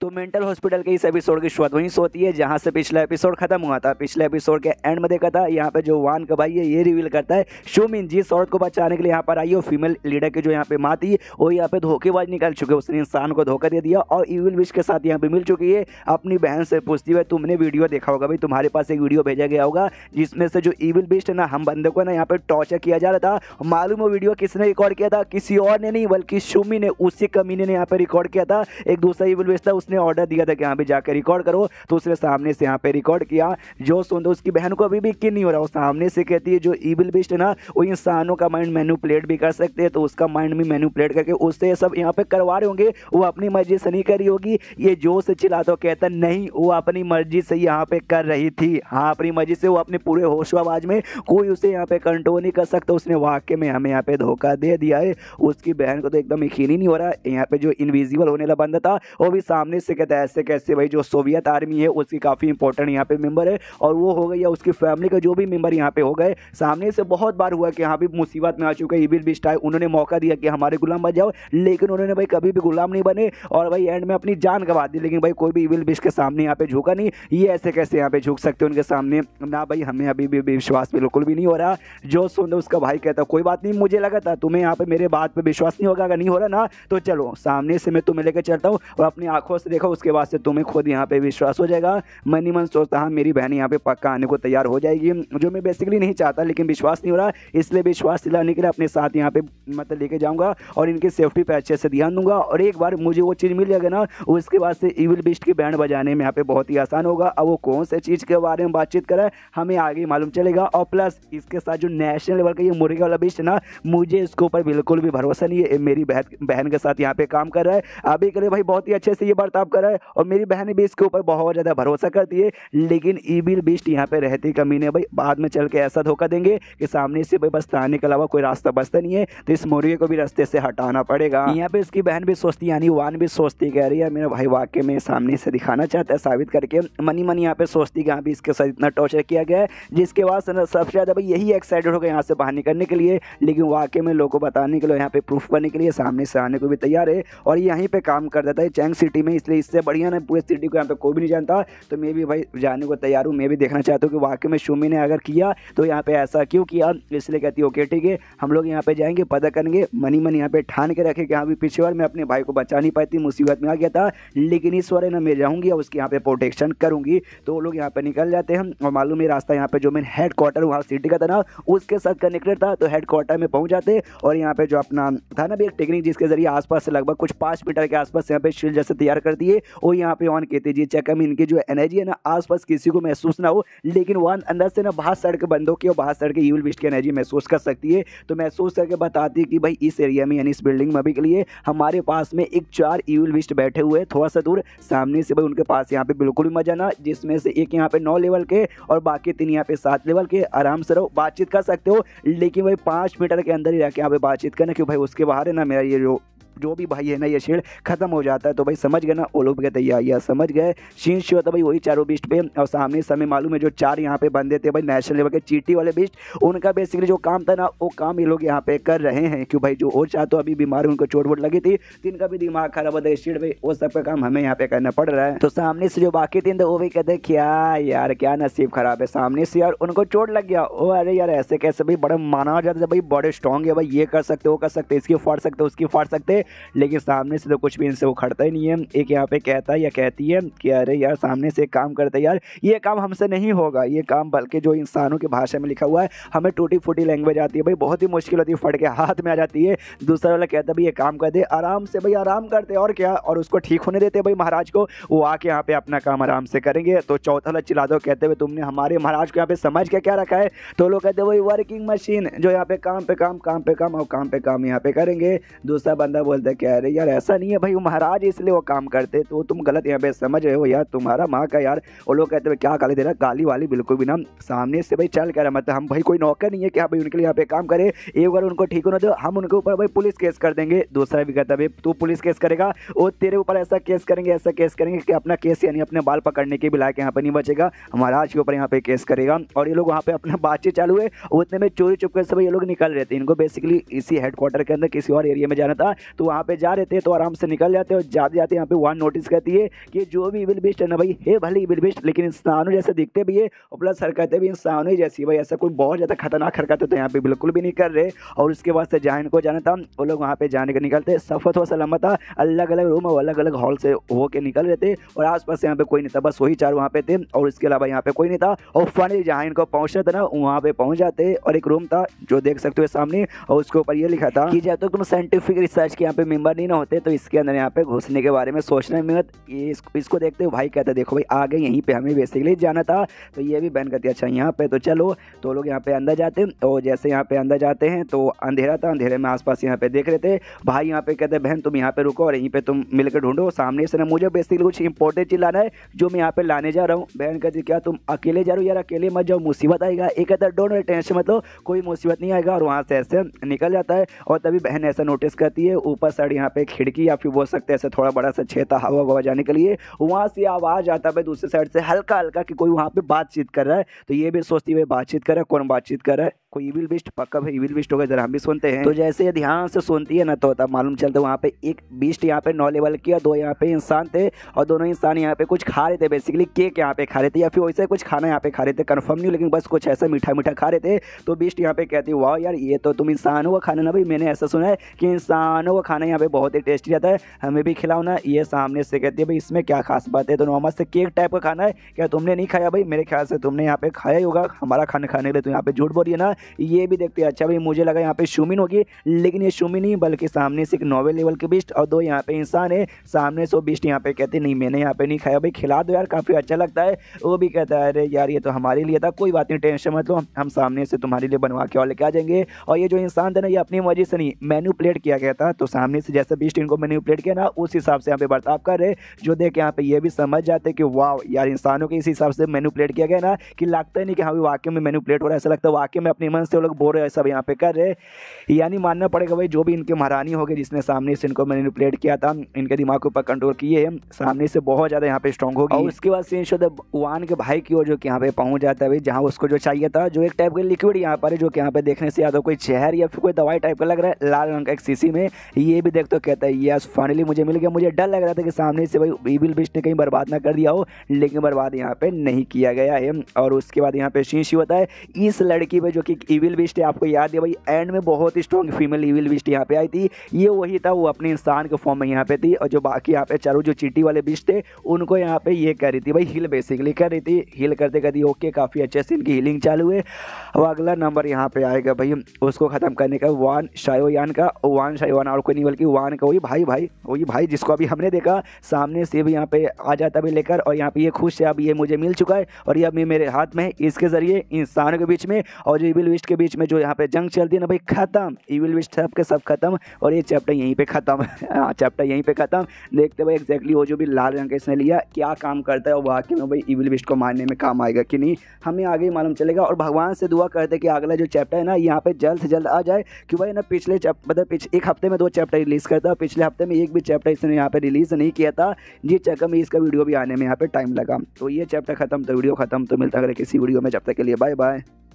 तो mental hospital के इस एपिसोड की शुरुआत वहीं से होती है जहाँ से पिछला एपिसोड खत्म हुआ था पिछले एपिसोड के एंड में देखा था यहाँ पे जो वान का भाई है ये रिवील करता है शोमिन जिस औरत को बचाने के लिए यहाँ पर आई और फीमेल लीडर की जो यहाँ पे माँ थी वो यहाँ पे धोखेबाज निकल चुके उसने इंसान को धोखा दे दिया और ईविल विश के साथ यहाँ पे मिल चुकी है अपनी बहन से पूछती हुई तुमने वीडियो देखा होगा भाई तुम्हारे पास एक वीडियो भेजा गया होगा जिसमें से जो ईविल विश है ना हम बंदे को ना यहाँ पे टॉर्चर किया जा रहा था मालूम वो वीडियो किसने रिकॉर्ड किया था किसी और ने नहीं बल्कि शुमी ने उसी कमीने ने यहाँ पे रिकॉर्ड किया था एक दूसरा ईविल विश था उसने ऑर्डर दिया था कि यहाँ पे जाकर रिकॉर्ड करो तो उसने सामने से यहाँ पे रिकॉर्ड किया जो सुन उसकी बहन को अभी भी किन नहीं हो रहा वो सामने से कहती है जो ईविल बिस्ट है ना वो इंसानों का माइंड मैनुपलेट भी कर सकते हैं तो उसका माइंड भी मैनुपलेट करके उससे सब यहाँ पे करवा रहे होंगे वो अपनी मर्जी से नहीं करी होगी ये जो से चिल्ला तो कहता नहीं वो अपनी मर्जी से यहाँ पे कर रही थी हाँ अपनी मर्जी से वो अपने पूरे होश आवाज में कोई उसे यहाँ पे कंट्रोल नहीं कर सकता उसने वाक्य में हमें यहाँ पे धोखा दे दिया है उसकी बहन को तो एकदम यकीन ही नहीं हो रहा यहाँ पे जो इनविजिबल होने लगा बंदा था वो भी सामने से कहता है ऐसे कैसे भाई जो सोवियत आर्मी है उसकी काफ़ी इंपॉर्टेंट यहाँ पे मेंबर है और वो हो गई या उसकी फैमिली का जो भी मेंबर यहाँ पे हो गए सामने से बहुत बार हुआ कि यहाँ भी मुसीबत में आ चुके हैं इबिल बिस्टा आए उन्होंने मौका दिया कि हमारे गुलाम बन जाओ लेकिन उन्होंने भाई कभी भी गुलाम नहीं बने और भाई एंड में अपनी जान गवा दी लेकिन भाई कोई भी इबिल बिस्ट के सामने यहाँ पे झुका नहीं ये ऐसे कैसे यहाँ पे झुक सकते उनके सामने ना भाई हमें अभी भी विश्वास बिल्कुल भी नहीं हो रहा जो सुन उसका भाई कहता कोई बात नहीं मुझे लगा था तुम्हें यहाँ पे मेरे बात पर विश्वास नहीं होगा अगर नहीं हो रहा ना तो चलो सामने से मैं तुम्हें लेकर चलता हूँ और अपनी आंखों से देखो उसके बाद से तुम्हें खुद यहाँ पे विश्वास हो जाएगा मनी मन सोचता हाँ मेरी बहन यहाँ पे पक्का आने को तैयार हो जाएगी जो मैं बेसिकली नहीं चाहता लेकिन विश्वास नहीं हो रहा इसलिए विश्वास दिलाने के लिए अपने साथ यहाँ पे मतलब लेके जाऊँगा और इनकी सेफ्टी पर अच्छे से ध्यान दूंगा और एक बार मुझे वो चीज़ मिल जाएगा ना उसके बाद से इविल बिस्ट की बैंड बजाने में यहाँ पे बहुत ही आसान होगा अब वो कौन से चीज़ के बारे में बातचीत करें हमें आगे मालूम चलेगा और प्लस इसके साथ जो नेशनल लेवल का ये मुर्गे वाला बिस्ट है ना मुझे इसके ऊपर बिल्कुल भी भरोसा नहीं है मेरी बहन के साथ यहाँ पे काम कर रहा है अभी के लिए भाई बहुत ही अच्छे से ये बर्ताव बर्ताव करा है और मेरी बहन भी इसके ऊपर बहुत ज़्यादा भरोसा करती है लेकिन ईबिल बिस्ट यहाँ पे रहती कमी नहीं भाई बाद में चल के ऐसा धोखा देंगे कि सामने से भाई आने के अलावा कोई रास्ता बचता नहीं है तो इस मुर्गे को भी रास्ते से हटाना पड़ेगा यहाँ पे इसकी बहन भी सोचती यानी वान भी सोचती कह रही है मेरा भाई वाक्य में सामने से दिखाना चाहता है साबित करके मनी मनी यहाँ पे सोचती कि यहाँ भी इसके साथ इतना टॉर्चर किया गया है जिसके बाद सबसे ज़्यादा भाई यही एक्साइटेड होगा यहाँ से बाहर निकलने के लिए लेकिन वाक्य में लोगों को बताने के लिए यहाँ पे प्रूफ करने के लिए सामने से आने को भी तैयार है और यहीं पर काम कर देता है चैंग सिटी में इसलिए इससे बढ़िया ना पूरे सिटी को यहाँ पे कोई भी नहीं जानता तो मैं भी भाई जाने को तैयार हूँ मैं भी देखना चाहता हूँ कि वाकई में शुमी ने अगर किया तो यहाँ पे ऐसा क्यों किया इसलिए कहती है ओके ठीक है हम लोग यहाँ पे जाएंगे पता करेंगे मनी मन यहाँ पे ठान के रखे कि हाँ भी पिछले बार मैं अपने भाई को बचा नहीं पाती मुसीबत में आ गया था लेकिन इस बार ना मैं जाऊँगी और उसके यहाँ पे प्रोटेक्शन करूँगी तो लोग यहाँ पर निकल जाते हैं और मालूम है रास्ता यहाँ पर जो मेन हेड क्वार्टर वहाँ सिटी का था ना उसके साथ कनेक्टेड था तो हेड क्वार्टर में पहुँच जाते और यहाँ पर जो अपना था ना भी एक टेक्निक जिसके जरिए आसपास से लगभग कुछ पाँच मीटर के आसपास यहाँ पे शील्ड जैसे तैयार कर कर दिए और यहाँ पे वन कहते जी चेकअप इनके जो एनर्जी है ना आसपास किसी को महसूस ना हो लेकिन वन अंदर से ना बाहर सड़क बंद हो के और बाहर सड़क यूल बिस्ट की एनर्जी महसूस कर सकती है तो महसूस करके बताती है कि भाई इस एरिया में यानी इस बिल्डिंग में अभी के लिए हमारे पास में एक चार यूल बिस्ट बैठे हुए हैं थोड़ा सा दूर सामने से भाई उनके पास यहाँ पे बिल्कुल भी मजा ना जिसमें से एक यहाँ पे नौ लेवल के और बाकी तीन यहाँ पे सात लेवल के आराम से रहो बातचीत कर सकते हो लेकिन भाई पाँच मीटर के अंदर ही रह के यहाँ पे बातचीत करना क्योंकि भाई उसके बाहर है ना मेरा ये जो भी भाई है ना ये शेड खत्म हो जाता है तो भाई समझ गए ना वो लोग कहते हैं समझ गए शीन शो तो था भाई वही चारों बीस्ट पे और सामने समय मालूम है जो चार यहाँ पे बंदे थे भाई नेशनल लेवल के चीटी वाले बीस्ट उनका बेसिकली जो काम था ना वो काम ये लोग यहाँ पे कर रहे हैं क्यों भाई जो और चाह तो अभी बीमार उनको चोट वोट लगी थी जिनका भी दिमाग खराब होता है स्टेट में वो सब का काम हमें यहाँ पे करना पड़ रहा है तो सामने से जो बाकी तीन थे तो वो भी कहते क्या यार क्या नसीब खराब है सामने से यार उनको चोट लग गया ओ अरे यार ऐसे कैसे भाई बड़ा माना जाता है भाई बड़े स्ट्रॉन्ग है भाई ये कर सकते वो कर सकते इसकी फाड़ सकते उसकी फाड़ सकते लेकिन सामने से तो कुछ भी इनसे उखड़ता ही नहीं है एक यहाँ पे कहता है या कहती है कि अरे यार सामने से काम करते यार ये काम हमसे नहीं होगा ये काम बल्कि जो इंसानों की भाषा में लिखा हुआ है हमें टूटी फूटी लैंग्वेज आती है भाई बहुत ही मुश्किल होती है फट के हाथ में आ जाती है दूसरा वाला कहता भाई ये काम कर दे आराम से भाई आराम करते और क्या और उसको ठीक होने देते भाई महाराज को वो आके यहाँ पे अपना काम आराम से करेंगे तो चौथा वाला चिल्ला दो कहते हुए तुमने हमारे महाराज को यहाँ पे समझ के क्या रखा है तो लोग कहते वही वर्किंग मशीन जो यहाँ पे काम पे काम काम पे काम और काम पे काम यहाँ पे करेंगे दूसरा बंदा बोलता कह अरे यार ऐसा नहीं है भाई वो महाराज इसलिए वो काम करते तो तुम गलत यहाँ पे समझ रहे हो यार तुम्हारा माँ का यार वो लोग कहते हैं क्या गाली दे रहा गाली वाली बिल्कुल भी ना सामने से भाई चल कर रहा मतलब हम भाई कोई नौकर नहीं है क्या भाई उनके लिए यहाँ पे काम करे एक बार उनको ठीक होना दो हम उनके ऊपर भाई पुलिस केस कर देंगे दूसरा भी कहता भाई तू पुलिस केस करेगा वो तेरे ऊपर ऐसा केस करेंगे ऐसा केस करेंगे कि अपना केस यानी अपने बाल पकड़ने के भी लायक यहाँ पर नहीं बचेगा महाराज के ऊपर यहाँ पे केस करेगा और ये लोग वहाँ पे अपना बातचीत चालू है उतने में चोरी चुपके से भाई ये लोग निकल रहे थे इनको बेसिकली इसी हेडक्वार्टर के अंदर किसी और एरिया में जाना था तो वहाँ पे जा रहे थे तो आराम से निकल जाते और जाते जाते यहाँ पे वन नोटिस करती है कि जो भी इविल बेस्ट है ना भाई है भले इविल बेस्ट लेकिन इंसानों जैसे दिखते भी है और प्लस हरकतें भी इंसानों ही जैसी भाई ऐसा कोई बहुत ज़्यादा खतरनाक हरकत है तो यहाँ पे बिल्कुल भी नहीं कर रहे और उसके बाद से जहाँ इनको जाना था वो लोग वहाँ पर जाने के निकलते सफ़र थोड़ा सा लंबा था अलग अलग रूम और अलग अलग हॉल से होके निकल रहे थे और आस पास यहाँ पे कोई नहीं था बस वही चार वहाँ पे थे और इसके अलावा यहाँ पे कोई नहीं था और फाइनली जहाँ इनको पहुँचना था ना वहाँ पर पहुँच जाते और एक रूम था जो देख सकते हो सामने और उसके ऊपर ये लिखा था कि जब तक तुम साइंटिफिक रिसर्च के यहाँ पे मेंबर नहीं ना होते तो इसके अंदर यहाँ पे घुसने के बारे में सोचना में ये इसको, इसको देखते हुए भाई कहता देखो भाई आगे यहीं पे हमें बेसिकली जाना था तो ये भी बैन करती है अच्छा यहाँ पे तो चलो तो लोग यहाँ पे अंदर जाते हैं और जैसे यहाँ पे अंदर जाते हैं तो अंधेरा था अंधेरे में पास यहाँ पे देख रहे थे भाई यहाँ पे कहते हैं बहन तुम यहाँ पे रुको और यहीं पर तुम मिलकर ढूंढो सामने से ना मुझे बेसिकली कुछ इंपॉर्टेंट चीज लाना है जो मैं यहाँ पे लाने जा रहा हूँ बहन कहती क्या तुम अकेले जा रो यार अकेले मत जाओ मुसीबत आएगा एक कहता डोंट टेंशन मतलब कोई मुसीबत नहीं आएगा और वहाँ से ऐसे निकल जाता है और तभी बहन ऐसा नोटिस करती है ऊपर साइड यहाँ पे खिड़की या फिर बोल सकते हैं ऐसे थोड़ा बड़ा सा छेता हवा हवा जाने के लिए वहाँ से आवाज़ आता है दूसरे साइड से हल्का हल्का कि कोई वहाँ पे बातचीत कर रहा है तो ये भी सोचती हुई बातचीत कर रहा है कौन बातचीत कर रहा है कोई ईविल बिस्ट पक्का भाई ईविल बिस्ट होगा जरा हम भी सुनते हैं तो जैसे ये ध्यान से सुनती है ना तो तब मालूम चलता वहाँ पे एक बिस्ट यहाँ पे नौ लेवल की और दो यहाँ पे इंसान थे और दोनों इंसान यहाँ पे कुछ खा रहे थे बेसिकली केक यहाँ पे खा रहे थे या फिर वैसे कुछ खाना यहाँ पे खा रहे थे कन्फर्म नहीं लेकिन बस कुछ ऐसा मीठा मीठा खा रहे थे तो बिस्ट यहाँ पे कहती वाह यार ये तो तुम इंसानों का खाना ना भाई मैंने ऐसा सुना है कि इंसानों का खाना यहाँ पे बहुत ही टेस्टी रहता है हमें भी खिलाओ ना ये सामने से कहती है भाई इसमें क्या खास बात है तो नॉर्मल से केक टाइप का खाना है क्या तुमने नहीं खाया भाई मेरे ख्याल से तुमने यहाँ पे खाया ही होगा हमारा खाना खाने के लिए तो यहाँ पे झूठ बोलिए ना ये भी देखते हैं अच्छा भाई मुझे लगा यहाँ पे शुमिन होगी लेकिन ये शुमिन नहीं बल्कि सामने से एक नॉवेल लेवल के बिस्ट और दो यहाँ पे इंसान है सामने सो बिस्ट यहाँ पे कहते नहीं मैंने यहाँ पे नहीं खाया भाई खिला दो यार काफ़ी अच्छा लगता है वो भी कहता है अरे यार ये तो हमारे लिए था कोई बात नहीं टेंशन मत लो हम सामने से तुम्हारे लिए बनवा के और लेके आ जाएंगे और ये जो इंसान था ना ये अपनी मर्जी से नहीं मेन्यू प्लेट किया गया था तो सामने से जैसे बिस्ट इनको मेन्यू प्लेट किया ना उस हिसाब से यहाँ पे बर्ताव कर रहे जो देख यहाँ पे ये भी समझ जाते कि वाह यार इंसानों के इस हिसाब से मेन्यू प्लेट किया गया ना कि लगता ही नहीं कि हाँ भी वाक्य में मेन्यू प्लेट हो रहा है ऐसा लगता है वाक्य में अपनी बेईमान से वो लोग बोल रहे हैं सब यहाँ पे कर रहे यानी मानना पड़ेगा भाई जो भी इनके महारानी हो गए जिसने सामने से इनको मैनिपुलेट किया था इनके दिमाग के ऊपर कंट्रोल किए हैं सामने से बहुत ज़्यादा यहाँ पे स्ट्रॉन्ग गया उसके बाद सीन शोध वन के भाई की ओर जो कि यहाँ पे पहुँच जाता है भाई जहाँ उसको जो चाहिए था जो एक टाइप का लिक्विड यहाँ पर है जो कि यहाँ पे देखने से या तो कोई चेहर या फिर कोई दवाई टाइप का लग रहा है लाल रंग का एक सीसी में ये भी देख तो कहता है यस फाइनली मुझे मिल गया मुझे डर लग रहा था कि सामने से भाई ईविल बिस्ट ने कहीं बर्बाद ना कर दिया हो लेकिन बर्बाद यहाँ पे नहीं किया गया है और उसके बाद यहाँ पे शीश होता है इस लड़की पे जो कि एक ईविल है आपको याद है भाई एंड में बहुत ही स्ट्रॉन्ग फीमेल इविल बिस्ट यहाँ पे आई थी ये वही था वो अपने इंसान के फॉर्म में यहाँ पे थी और जो बाकी यहाँ पे चारों जो चिट्टी वाले बिस्ट थे उनको यहाँ पे ये कर रही थी भाई हिल बेसिकली कर रही थी हिल करते दी ओके काफ़ी अच्छे से इनकी हीलिंग चालू है अब अगला नंबर यहाँ पे आएगा भाई उसको ख़त्म करने का वन शायोयान का वन शायोयान और कोई नहीं बल्कि वन का वही भाई भाई वही भाई जिसको अभी हमने देखा सामने से भी यहाँ पे आ जाता भी लेकर और यहाँ पे ये खुश है अब ये मुझे मिल चुका है और ये अभी मेरे हाथ में है इसके ज़रिए इंसानों के बीच में और जो इविल ईस्ट के बीच में जो यहाँ पे जंग चलती है ना भाई खत्म ईविल विस्ट सब सब खत्म और ये चैप्टर यहीं पे खत्म हाँ चैप्टर यहीं पे खत्म देखते भाई एक्जैक्टली वो जो भी लाल रंग इसने लिया क्या काम करता है और वाकई में भाई ईविल विस्ट को मारने में काम आएगा कि नहीं हमें आगे ही मालूम चलेगा और भगवान से दुआ करते कि अगला जो चैप्टर है ना यहाँ पर जल्द से जल्द आ जाए कि भाई ना पिछले मतलब एक हफ्ते में दो चैप्टर रिलीज़ करता है पिछले हफ्ते में एक भी चैप्टर इसने यहाँ पर रिलीज़ नहीं किया था जिस चक्कर में इसका वीडियो भी आने में यहाँ पर टाइम लगा तो ये चैप्टर खत्म तो वीडियो खत्म तो मिलता अगर किसी वीडियो में जब तक के लिए बाय बाय